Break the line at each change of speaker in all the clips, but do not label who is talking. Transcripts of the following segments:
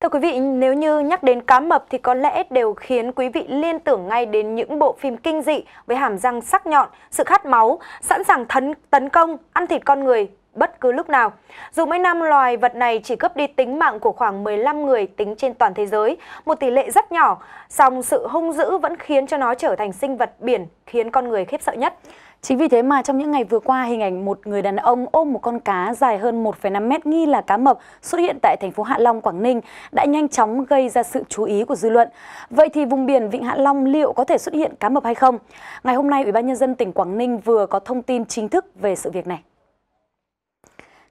Thưa quý vị, nếu như nhắc đến cá mập thì có lẽ đều khiến quý vị liên tưởng ngay đến những bộ phim kinh dị với hàm răng sắc nhọn, sự khát máu, sẵn sàng thấn, tấn công, ăn thịt con người bất cứ lúc nào. Dù mấy năm loài vật này chỉ cướp đi tính mạng của khoảng 15 người tính trên toàn thế giới, một tỷ lệ rất nhỏ, song sự hung dữ vẫn khiến cho nó trở thành sinh vật biển khiến con người khiếp sợ nhất.
Chính vì thế mà trong những ngày vừa qua, hình ảnh một người đàn ông ôm một con cá dài hơn 1,5 mét nghi là cá mập xuất hiện tại thành phố Hạ Long, Quảng Ninh đã nhanh chóng gây ra sự chú ý của dư luận. Vậy thì vùng biển Vịnh Hạ Long liệu có thể xuất hiện cá mập hay không? Ngày hôm nay, Ủy ban Nhân dân tỉnh Quảng Ninh vừa có thông tin chính thức về sự việc này.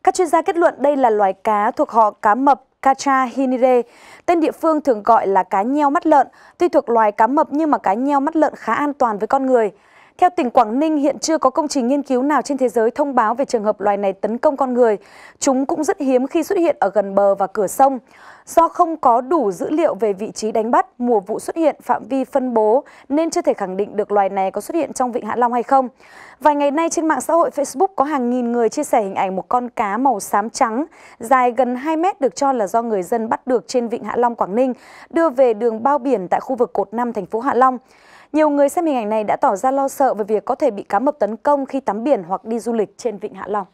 Các chuyên gia kết luận đây là loài cá thuộc họ cá mập Cacha hinire, tên địa phương thường gọi là cá nheo mắt lợn. Tuy thuộc loài cá mập nhưng mà cá nheo mắt lợn khá an toàn với con người. Theo tỉnh Quảng Ninh, hiện chưa có công trình nghiên cứu nào trên thế giới thông báo về trường hợp loài này tấn công con người. Chúng cũng rất hiếm khi xuất hiện ở gần bờ và cửa sông. Do không có đủ dữ liệu về vị trí đánh bắt, mùa vụ xuất hiện, phạm vi phân bố nên chưa thể khẳng định được loài này có xuất hiện trong Vịnh Hạ Long hay không. Vài ngày nay trên mạng xã hội Facebook có hàng nghìn người chia sẻ hình ảnh một con cá màu xám trắng dài gần 2 mét được cho là do người dân bắt được trên Vịnh Hạ Long Quảng Ninh đưa về đường bao biển tại khu vực cột 5 thành phố Hạ Long. Nhiều người xem hình ảnh này đã tỏ ra lo sợ về việc có thể bị cá mập tấn công khi tắm biển hoặc đi du lịch trên Vịnh Hạ Long.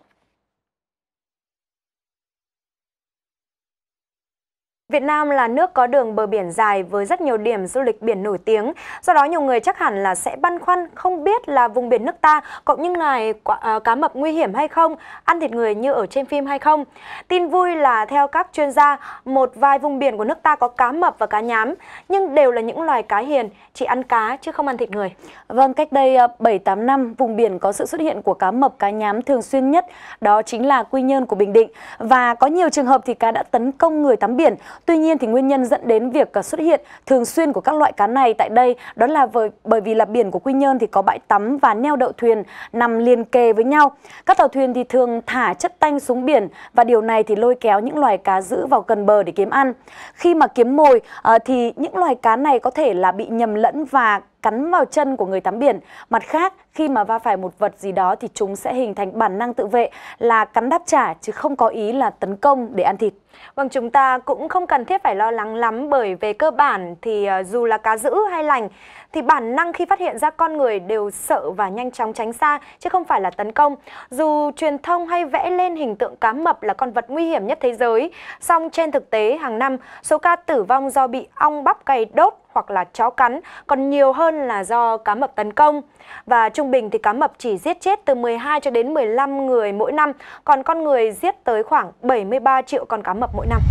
Việt Nam là nước có đường bờ biển dài với rất nhiều điểm du lịch biển nổi tiếng. Do đó nhiều người chắc hẳn là sẽ băn khoăn không biết là vùng biển nước ta có những loài à, cá mập nguy hiểm hay không, ăn thịt người như ở trên phim hay không. Tin vui là theo các chuyên gia, một vài vùng biển của nước ta có cá mập và cá nhám, nhưng đều là những loài cá hiền, chỉ ăn cá chứ không ăn thịt
người. Vâng, cách đây 7-8 à, năm, vùng biển có sự xuất hiện của cá mập, cá nhám thường xuyên nhất, đó chính là quy nhơn của Bình Định. Và có nhiều trường hợp thì cá đã tấn công người tắm biển, Tuy nhiên thì nguyên nhân dẫn đến việc à, xuất hiện thường xuyên của các loại cá này tại đây đó là bởi vì là biển của Quy Nhơn thì có bãi tắm và neo đậu thuyền nằm liền kề với nhau. Các tàu thuyền thì thường thả chất tanh xuống biển và điều này thì lôi kéo những loài cá giữ vào gần bờ để kiếm ăn. Khi mà kiếm mồi ờ, thì những loài cá này có thể là bị nhầm lẫn và cắn vào chân của người tắm biển. Mặt khác, khi mà va phải một vật gì đó thì chúng sẽ hình thành bản năng tự vệ
là cắn đáp trả chứ không có ý là tấn công để ăn thịt. Vâng, chúng ta cũng không cần thiết phải lo lắng lắm bởi về cơ bản thì ờ, dù là cá dữ hay lành thì bản năng khi phát hiện ra con người đều sợ và nhanh chóng tránh xa chứ không phải là tấn công. Dù truyền thông hay vẽ lên hình tượng cá mập là con vật nguy hiểm nhất thế giới, song trên thực tế hàng năm số ca tử vong do bị ong bắp cày đốt hoặc là chó cắn còn nhiều hơn là do cá mập tấn công. Và trung bình thì cá mập chỉ giết chết từ 12 cho đến 15 người mỗi năm, còn con người giết tới khoảng 73 triệu con cá mập mỗi năm.